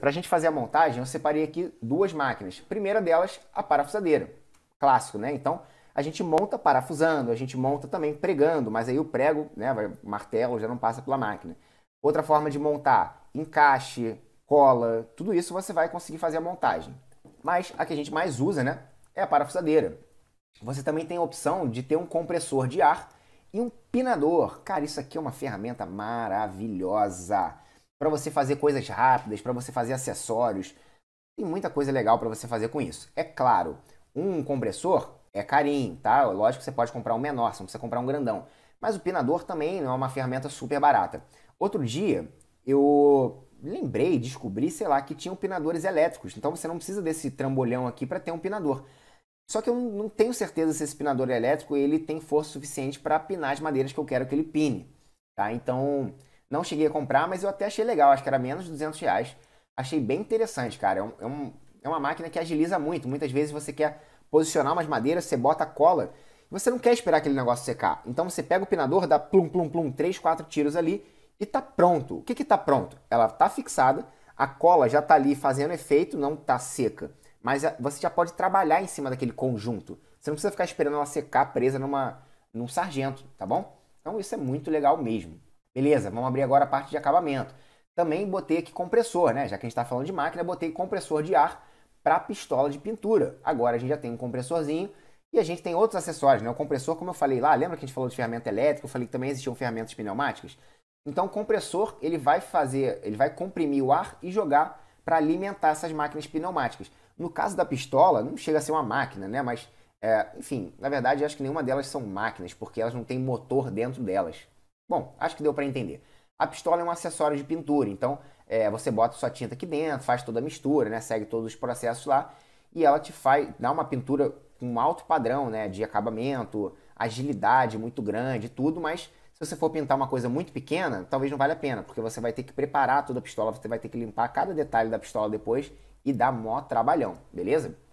Para a gente fazer a montagem, eu separei aqui duas máquinas. A primeira delas, a parafusadeira. Clássico, né? Então, a gente monta parafusando, a gente monta também pregando, mas aí o prego, né, martelo já não passa pela máquina. Outra forma de montar, encaixe, cola, tudo isso você vai conseguir fazer a montagem. Mas a que a gente mais usa, né, é a parafusadeira. Você também tem a opção de ter um compressor de ar e um pinador. Cara, isso aqui é uma ferramenta maravilhosa para você fazer coisas rápidas, para você fazer acessórios. Tem muita coisa legal para você fazer com isso. É claro, um compressor é carinho, tá? Lógico que você pode comprar um menor, você não precisa comprar um grandão. Mas o pinador também não é uma ferramenta super barata. Outro dia, eu lembrei, descobri, sei lá, que tinham pinadores elétricos. Então você não precisa desse trambolhão aqui para ter um pinador. Só que eu não tenho certeza se esse pinador elétrico ele tem força suficiente para pinar as madeiras que eu quero que ele pine, tá? Então não cheguei a comprar, mas eu até achei legal. Acho que era menos de 200 reais. Achei bem interessante, cara. É, um, é, um, é uma máquina que agiliza muito. Muitas vezes você quer posicionar umas madeiras, você bota a cola e você não quer esperar aquele negócio secar. Então você pega o pinador, dá plum, plum, plum, três quatro tiros ali e tá pronto. O que que tá pronto? Ela tá fixada, a cola já tá ali fazendo efeito, não tá seca. Mas você já pode trabalhar em cima daquele conjunto. Você não precisa ficar esperando ela secar presa numa, num sargento, tá bom? Então isso é muito legal mesmo. Beleza, vamos abrir agora a parte de acabamento. Também botei aqui compressor, né? Já que a gente está falando de máquina, botei compressor de ar para pistola de pintura. Agora a gente já tem um compressorzinho e a gente tem outros acessórios, né? O compressor, como eu falei lá, lembra que a gente falou de ferramenta elétrica? Eu falei que também existiam ferramentas pneumáticas? Então o compressor, ele vai fazer, ele vai comprimir o ar e jogar para alimentar essas máquinas pneumáticas. No caso da pistola, não chega a ser uma máquina, né? Mas, é, enfim, na verdade, acho que nenhuma delas são máquinas, porque elas não têm motor dentro delas. Bom, acho que deu para entender. A pistola é um acessório de pintura, então é, você bota sua tinta aqui dentro, faz toda a mistura, né? Segue todos os processos lá e ela te faz dá uma pintura com alto padrão, né? De acabamento, agilidade muito grande, tudo, mas se você for pintar uma coisa muito pequena, talvez não valha a pena, porque você vai ter que preparar toda a pistola, você vai ter que limpar cada detalhe da pistola depois e dá mó trabalhão, beleza?